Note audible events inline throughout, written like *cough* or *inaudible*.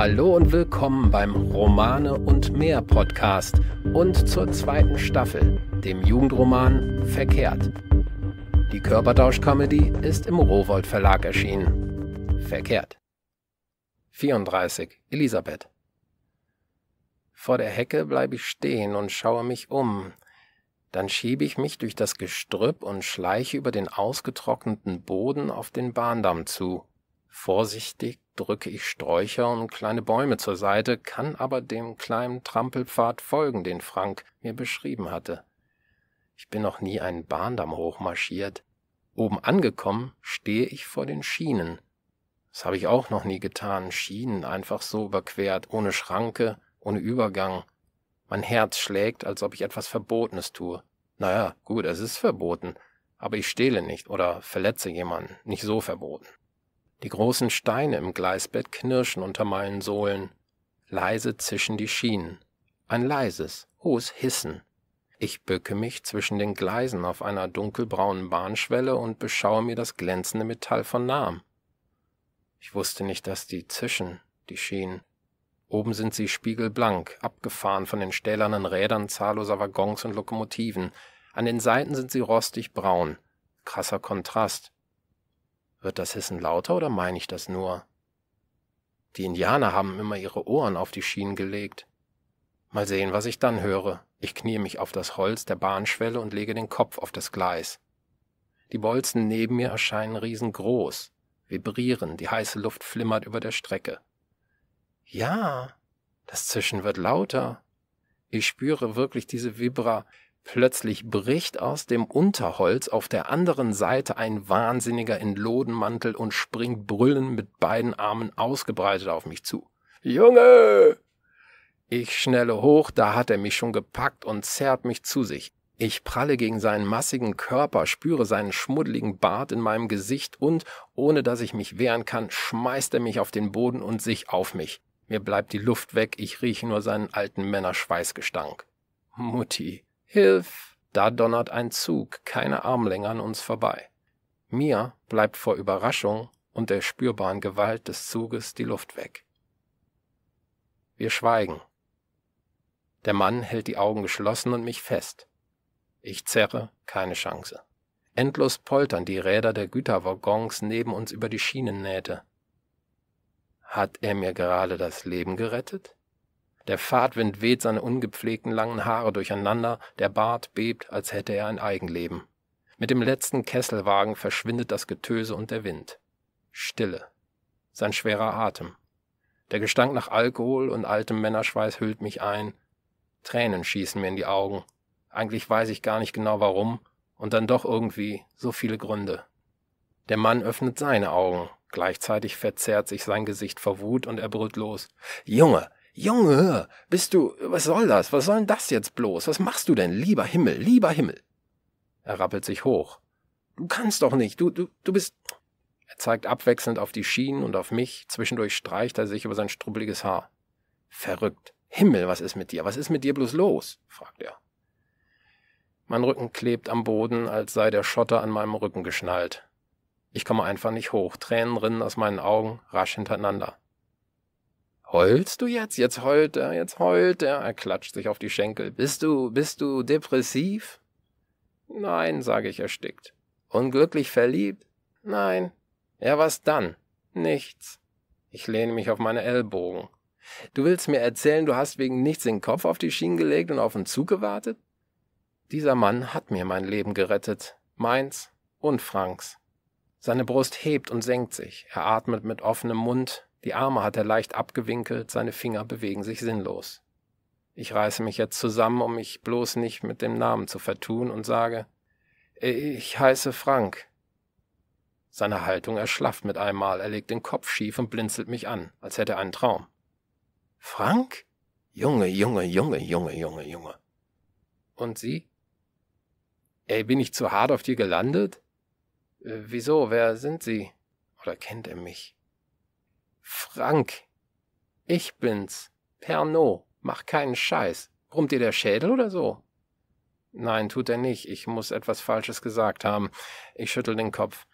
Hallo und willkommen beim Romane und mehr Podcast und zur zweiten Staffel, dem Jugendroman Verkehrt. Die Körpertausch-Comedy ist im Rowold Verlag erschienen. Verkehrt. 34. Elisabeth. Vor der Hecke bleibe ich stehen und schaue mich um. Dann schiebe ich mich durch das Gestrüpp und schleiche über den ausgetrockneten Boden auf den Bahndamm zu. Vorsichtig, drücke ich Sträucher und kleine Bäume zur Seite, kann aber dem kleinen Trampelpfad folgen, den Frank mir beschrieben hatte. Ich bin noch nie einen Bahndamm hochmarschiert. Oben angekommen stehe ich vor den Schienen. Das habe ich auch noch nie getan, Schienen einfach so überquert, ohne Schranke, ohne Übergang. Mein Herz schlägt, als ob ich etwas Verbotenes tue. Naja, gut, es ist verboten, aber ich stehle nicht oder verletze jemanden, nicht so verboten. Die großen Steine im Gleisbett knirschen unter meinen Sohlen. Leise zischen die Schienen. Ein leises, hohes Hissen. Ich bücke mich zwischen den Gleisen auf einer dunkelbraunen Bahnschwelle und beschaue mir das glänzende Metall von nahem. Ich wusste nicht, dass die zischen, die Schienen. Oben sind sie spiegelblank, abgefahren von den stählernen Rädern zahlloser Waggons und Lokomotiven. An den Seiten sind sie rostig braun. Krasser Kontrast. Wird das Hissen lauter oder meine ich das nur? Die Indianer haben immer ihre Ohren auf die Schienen gelegt. Mal sehen, was ich dann höre. Ich knie mich auf das Holz der Bahnschwelle und lege den Kopf auf das Gleis. Die Bolzen neben mir erscheinen riesengroß, vibrieren, die heiße Luft flimmert über der Strecke. Ja, das Zischen wird lauter. Ich spüre wirklich diese Vibra, Plötzlich bricht aus dem Unterholz auf der anderen Seite ein Wahnsinniger in Lodenmantel und springt brüllend mit beiden Armen ausgebreitet auf mich zu. Junge! Ich schnelle hoch, da hat er mich schon gepackt und zerrt mich zu sich. Ich pralle gegen seinen massigen Körper, spüre seinen schmuddeligen Bart in meinem Gesicht und, ohne dass ich mich wehren kann, schmeißt er mich auf den Boden und sich auf mich. Mir bleibt die Luft weg, ich rieche nur seinen alten Männerschweißgestank. Mutti, Hilf! Da donnert ein Zug, keine Armlänge an uns vorbei. Mir bleibt vor Überraschung und der spürbaren Gewalt des Zuges die Luft weg. Wir schweigen. Der Mann hält die Augen geschlossen und mich fest. Ich zerre, keine Chance. Endlos poltern die Räder der Güterwaggons neben uns über die Schienennähte. Hat er mir gerade das Leben gerettet? Der Fahrtwind weht seine ungepflegten langen Haare durcheinander, der Bart bebt, als hätte er ein Eigenleben. Mit dem letzten Kesselwagen verschwindet das Getöse und der Wind. Stille. Sein schwerer Atem. Der Gestank nach Alkohol und altem Männerschweiß hüllt mich ein. Tränen schießen mir in die Augen. Eigentlich weiß ich gar nicht genau warum, und dann doch irgendwie so viele Gründe. Der Mann öffnet seine Augen. Gleichzeitig verzerrt sich sein Gesicht vor Wut und er brüllt los. Junge, Junge, bist du, was soll das? Was soll denn das jetzt bloß? Was machst du denn? Lieber Himmel, lieber Himmel. Er rappelt sich hoch. Du kannst doch nicht, du, du, du bist. Er zeigt abwechselnd auf die Schienen und auf mich, zwischendurch streicht er sich über sein strubbeliges Haar. Verrückt. Himmel, was ist mit dir? Was ist mit dir bloß los? fragt er. Mein Rücken klebt am Boden, als sei der Schotter an meinem Rücken geschnallt. Ich komme einfach nicht hoch, Tränen rinnen aus meinen Augen rasch hintereinander. Heulst du jetzt? Jetzt heult er, jetzt heult er. Er klatscht sich auf die Schenkel. Bist du, bist du depressiv? Nein, sage ich erstickt. Unglücklich verliebt? Nein. Ja, was dann? Nichts. Ich lehne mich auf meine Ellbogen. Du willst mir erzählen, du hast wegen nichts den Kopf auf die Schienen gelegt und auf den Zug gewartet? Dieser Mann hat mir mein Leben gerettet. Meins und Franks. Seine Brust hebt und senkt sich. Er atmet mit offenem Mund. Die Arme hat er leicht abgewinkelt, seine Finger bewegen sich sinnlos. Ich reiße mich jetzt zusammen, um mich bloß nicht mit dem Namen zu vertun und sage, ich heiße Frank. Seine Haltung erschlafft mit einmal, er legt den Kopf schief und blinzelt mich an, als hätte er einen Traum. Frank? Junge, Junge, Junge, Junge, Junge, Junge. Und Sie? Ey, bin ich zu hart auf dir gelandet? Äh, wieso, wer sind Sie? Oder kennt er mich? Frank, ich bin's. Pernod, mach keinen Scheiß. Brummt dir der Schädel oder so? Nein, tut er nicht. Ich muss etwas Falsches gesagt haben. Ich schüttel den Kopf.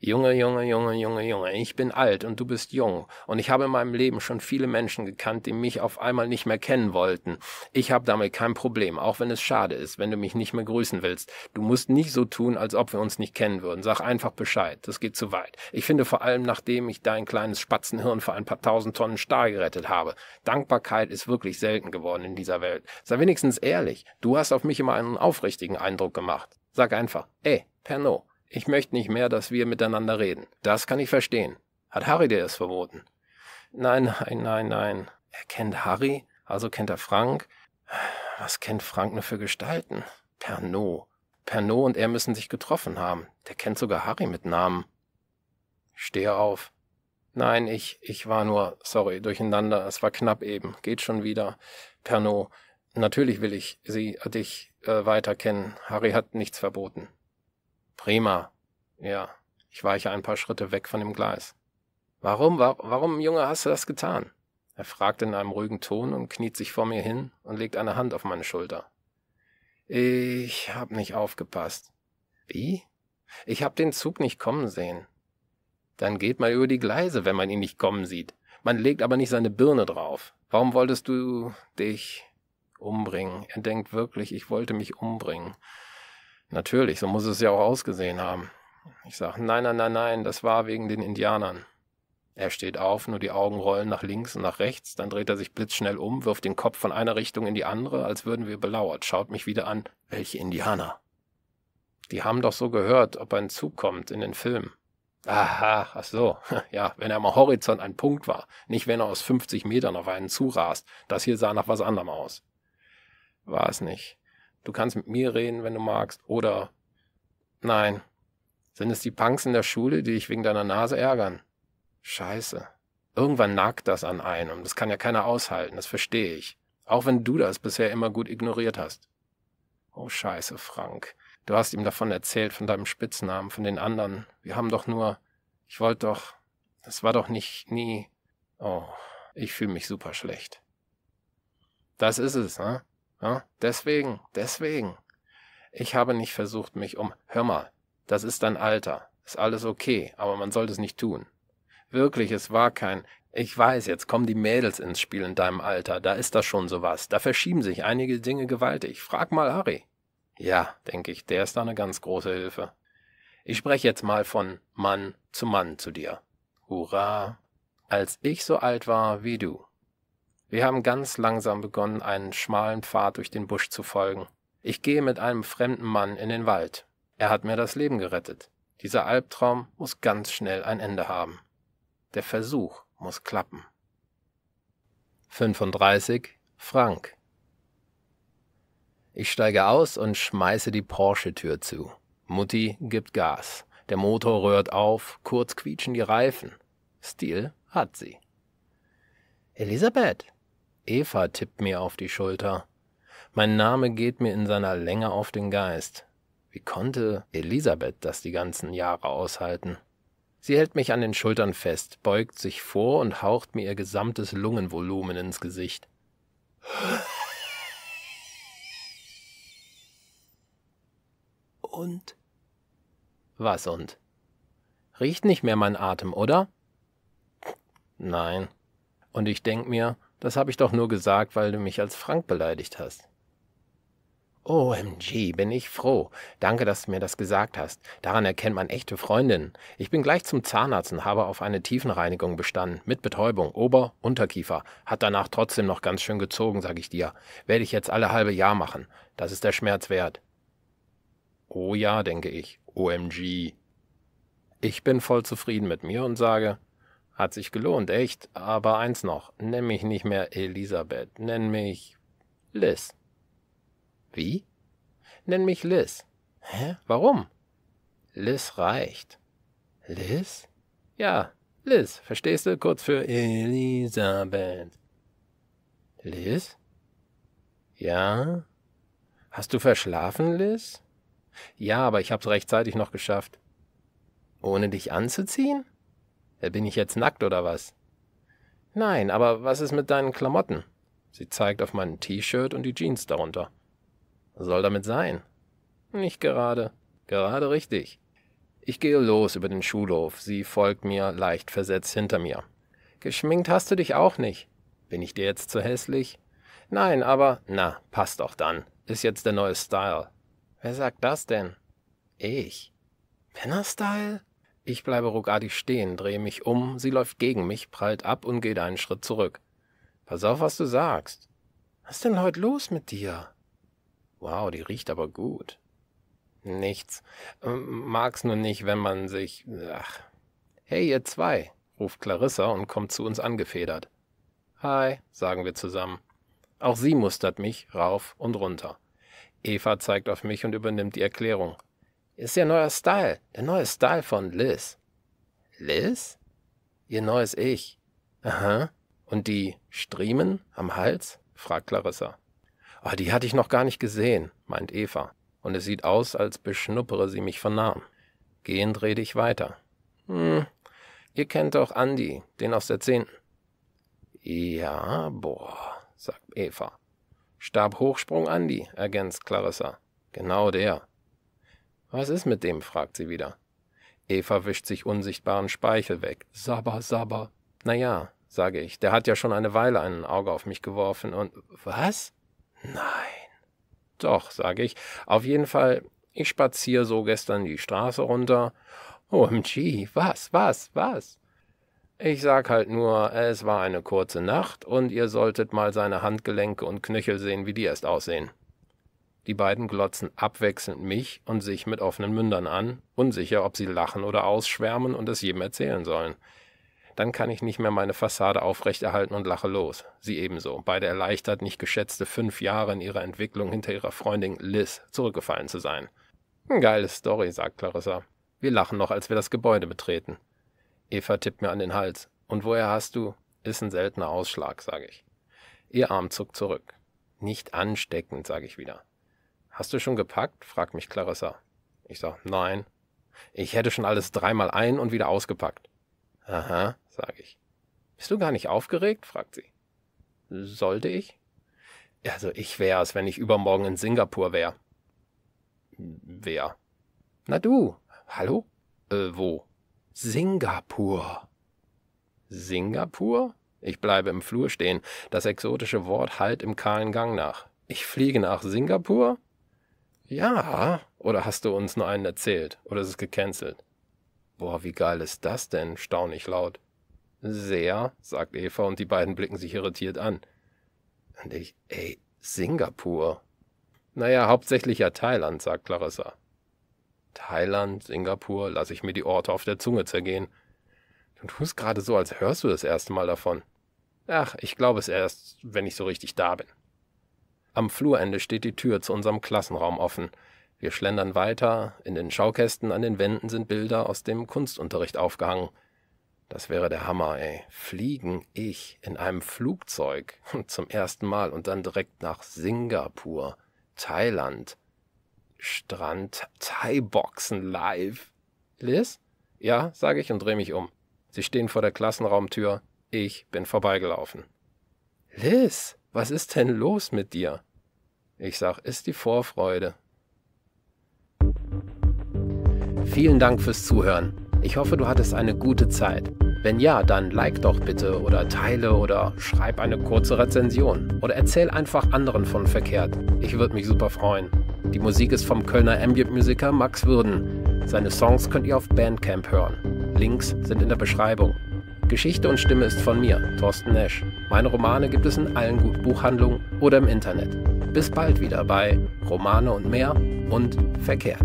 Junge, Junge, Junge, Junge, Junge, ich bin alt und du bist jung, und ich habe in meinem Leben schon viele Menschen gekannt, die mich auf einmal nicht mehr kennen wollten. Ich habe damit kein Problem, auch wenn es schade ist, wenn du mich nicht mehr grüßen willst. Du musst nicht so tun, als ob wir uns nicht kennen würden. Sag einfach Bescheid, das geht zu weit. Ich finde vor allem, nachdem ich dein kleines Spatzenhirn für ein paar tausend Tonnen Stahl gerettet habe. Dankbarkeit ist wirklich selten geworden in dieser Welt. Sei wenigstens ehrlich, du hast auf mich immer einen aufrichtigen Eindruck gemacht. Sag einfach, ey, Pernod. Ich möchte nicht mehr, dass wir miteinander reden. Das kann ich verstehen. Hat Harry dir es verboten? Nein, nein, nein, nein. Er kennt Harry, also kennt er Frank. Was kennt Frank nur für Gestalten? Pernod. Pernod und er müssen sich getroffen haben. Der kennt sogar Harry mit Namen. Ich stehe auf. Nein, ich, ich war nur, sorry, durcheinander. Es war knapp eben. Geht schon wieder. Pernod, natürlich will ich sie, dich äh, weiter kennen. Harry hat nichts verboten. Prima. Ja, ich weiche ein paar Schritte weg von dem Gleis. Warum, wa warum, Junge, hast du das getan? Er fragt in einem ruhigen Ton und kniet sich vor mir hin und legt eine Hand auf meine Schulter. Ich hab nicht aufgepasst. Wie? Ich hab den Zug nicht kommen sehen. Dann geht man über die Gleise, wenn man ihn nicht kommen sieht. Man legt aber nicht seine Birne drauf. Warum wolltest du dich umbringen? Er denkt wirklich, ich wollte mich umbringen. Natürlich, so muss es ja auch ausgesehen haben. Ich sage, nein, nein, nein, nein, das war wegen den Indianern. Er steht auf, nur die Augen rollen nach links und nach rechts, dann dreht er sich blitzschnell um, wirft den Kopf von einer Richtung in die andere, als würden wir belauert, schaut mich wieder an. Welche Indianer? Die haben doch so gehört, ob ein Zug kommt in den Film. Aha, ach so, *laughs* ja, wenn er am Horizont ein Punkt war, nicht wenn er aus 50 Metern auf einen zurast, das hier sah nach was anderem aus. War es nicht du kannst mit mir reden, wenn du magst. Oder nein, sind es die Punks in der Schule, die dich wegen deiner Nase ärgern? Scheiße. Irgendwann nagt das an einem. Das kann ja keiner aushalten, das verstehe ich. Auch wenn du das bisher immer gut ignoriert hast. Oh scheiße, Frank. Du hast ihm davon erzählt, von deinem Spitznamen, von den anderen. Wir haben doch nur. Ich wollte doch. Das war doch nicht nie. Oh, ich fühle mich super schlecht. Das ist es, ne? Ja, deswegen, deswegen. Ich habe nicht versucht, mich um. Hör mal, das ist dein Alter. Ist alles okay, aber man sollte es nicht tun. Wirklich, es war kein. Ich weiß, jetzt kommen die Mädels ins Spiel in deinem Alter. Da ist das schon sowas. Da verschieben sich einige Dinge gewaltig. Frag mal Harry. Ja, denke ich, der ist da eine ganz große Hilfe. Ich spreche jetzt mal von Mann zu Mann zu dir. Hurra! Als ich so alt war wie du, wir haben ganz langsam begonnen, einen schmalen Pfad durch den Busch zu folgen. Ich gehe mit einem fremden Mann in den Wald. Er hat mir das Leben gerettet. Dieser Albtraum muss ganz schnell ein Ende haben. Der Versuch muss klappen. 35 Frank Ich steige aus und schmeiße die Porsche-Tür zu. Mutti gibt Gas. Der Motor rührt auf, kurz quietschen die Reifen. Stil hat sie. Elisabeth, Eva tippt mir auf die Schulter. Mein Name geht mir in seiner Länge auf den Geist. Wie konnte Elisabeth das die ganzen Jahre aushalten? Sie hält mich an den Schultern fest, beugt sich vor und haucht mir ihr gesamtes Lungenvolumen ins Gesicht. Und? Was und? Riecht nicht mehr mein Atem, oder? Nein. Und ich denk mir, das habe ich doch nur gesagt, weil du mich als Frank beleidigt hast. OMG, bin ich froh. Danke, dass du mir das gesagt hast. Daran erkennt man echte Freundinnen. Ich bin gleich zum Zahnarzt und habe auf eine Tiefenreinigung bestanden. Mit Betäubung, Ober-, Unterkiefer. Hat danach trotzdem noch ganz schön gezogen, sag ich dir. Werde ich jetzt alle halbe Jahr machen. Das ist der Schmerz wert. Oh ja, denke ich. OMG. Ich bin voll zufrieden mit mir und sage, hat sich gelohnt, echt. Aber eins noch, nenn mich nicht mehr Elisabeth, nenn mich Liz. Wie? Nenn mich Liz. Hä? Warum? Liz reicht. Liz? Ja, Liz, verstehst du? Kurz für Elisabeth. Liz? Ja? Hast du verschlafen, Liz? Ja, aber ich hab's rechtzeitig noch geschafft. Ohne dich anzuziehen? Äh, bin ich jetzt nackt oder was? Nein, aber was ist mit deinen Klamotten? Sie zeigt auf mein T-Shirt und die Jeans darunter. Was soll damit sein? Nicht gerade. Gerade richtig. Ich gehe los über den Schulhof. Sie folgt mir leicht versetzt hinter mir. Geschminkt hast du dich auch nicht. Bin ich dir jetzt zu hässlich? Nein, aber na, passt doch dann. Ist jetzt der neue Style. Wer sagt das denn? Ich. Männerstyle? Ich bleibe ruckartig stehen, drehe mich um, sie läuft gegen mich, prallt ab und geht einen Schritt zurück. Pass auf, was du sagst. Was ist denn heute los mit dir? Wow, die riecht aber gut. Nichts. Ähm, mag's nur nicht, wenn man sich. Ach. Hey, ihr zwei, ruft Clarissa und kommt zu uns angefedert. Hi, sagen wir zusammen. Auch sie mustert mich rauf und runter. Eva zeigt auf mich und übernimmt die Erklärung. Ist ihr neuer Style. Der neue Style von Liz. Liz? Ihr neues Ich. Aha. Und die Striemen am Hals? fragt Clarissa. Oh, die hatte ich noch gar nicht gesehen, meint Eva. Und es sieht aus, als beschnuppere sie mich von Namen. Gehend rede ich weiter. Hm, ihr kennt doch Andi, den aus der Zehnten. Ja, boah, sagt Eva. Stabhochsprung Andi, ergänzt Clarissa. Genau der. Was ist mit dem? fragt sie wieder. Eva wischt sich unsichtbaren Speichel weg. Sabba, sabba. Naja, sage ich, der hat ja schon eine Weile ein Auge auf mich geworfen und. Was? Nein. Doch, sage ich. Auf jeden Fall, ich spaziere so gestern die Straße runter. OMG, was, was, was? Ich sag halt nur, es war eine kurze Nacht und ihr solltet mal seine Handgelenke und Knöchel sehen, wie die erst aussehen. Die beiden glotzen abwechselnd mich und sich mit offenen Mündern an, unsicher, ob sie lachen oder ausschwärmen und es jedem erzählen sollen. Dann kann ich nicht mehr meine Fassade aufrechterhalten und lache los. Sie ebenso, beide erleichtert, nicht geschätzte fünf Jahre in ihrer Entwicklung hinter ihrer Freundin Liz zurückgefallen zu sein. Hm, geile Story, sagt Clarissa. Wir lachen noch, als wir das Gebäude betreten. Eva tippt mir an den Hals. Und woher hast du? Ist ein seltener Ausschlag, sage ich. Ihr Arm zuckt zurück. Nicht ansteckend, sage ich wieder. Hast du schon gepackt? fragt mich Clarissa. Ich sag, nein. Ich hätte schon alles dreimal ein und wieder ausgepackt. Aha, sage ich. Bist du gar nicht aufgeregt? fragt sie. Sollte ich? Also ich wär's, wenn ich übermorgen in Singapur wär. Wer? Na du. Hallo? Äh, wo? Singapur. Singapur? Ich bleibe im Flur stehen. Das exotische Wort hallt im kahlen Gang nach. Ich fliege nach Singapur? Ja. Oder hast du uns nur einen erzählt? Oder ist es gecancelt? Boah, wie geil ist das denn? staune ich laut. Sehr, sagt Eva und die beiden blicken sich irritiert an. Und ich, ey, Singapur. Naja, hauptsächlich ja Thailand, sagt Clarissa. Thailand, Singapur, lasse ich mir die Orte auf der Zunge zergehen. Du tust gerade so, als hörst du das erste Mal davon. Ach, ich glaube es erst, wenn ich so richtig da bin. Am Flurende steht die Tür zu unserem Klassenraum offen. Wir schlendern weiter, in den Schaukästen an den Wänden sind Bilder aus dem Kunstunterricht aufgehangen. Das wäre der Hammer, ey. Fliegen, ich, in einem Flugzeug. *laughs* Zum ersten Mal und dann direkt nach Singapur, Thailand. Strand, Thai-Boxen live. Liz? Ja, sage ich und drehe mich um. Sie stehen vor der Klassenraumtür. Ich bin vorbeigelaufen. Liz! Was ist denn los mit dir? Ich sag, ist die Vorfreude. Vielen Dank fürs Zuhören. Ich hoffe, du hattest eine gute Zeit. Wenn ja, dann like doch bitte oder teile oder schreib eine kurze Rezension oder erzähl einfach anderen von verkehrt. Ich würde mich super freuen. Die Musik ist vom Kölner Ambient-Musiker Max Würden. Seine Songs könnt ihr auf Bandcamp hören. Links sind in der Beschreibung. Geschichte und Stimme ist von mir, Thorsten Nesch. Meine Romane gibt es in allen guten Buchhandlungen oder im Internet. Bis bald wieder bei Romane und mehr und Verkehrt.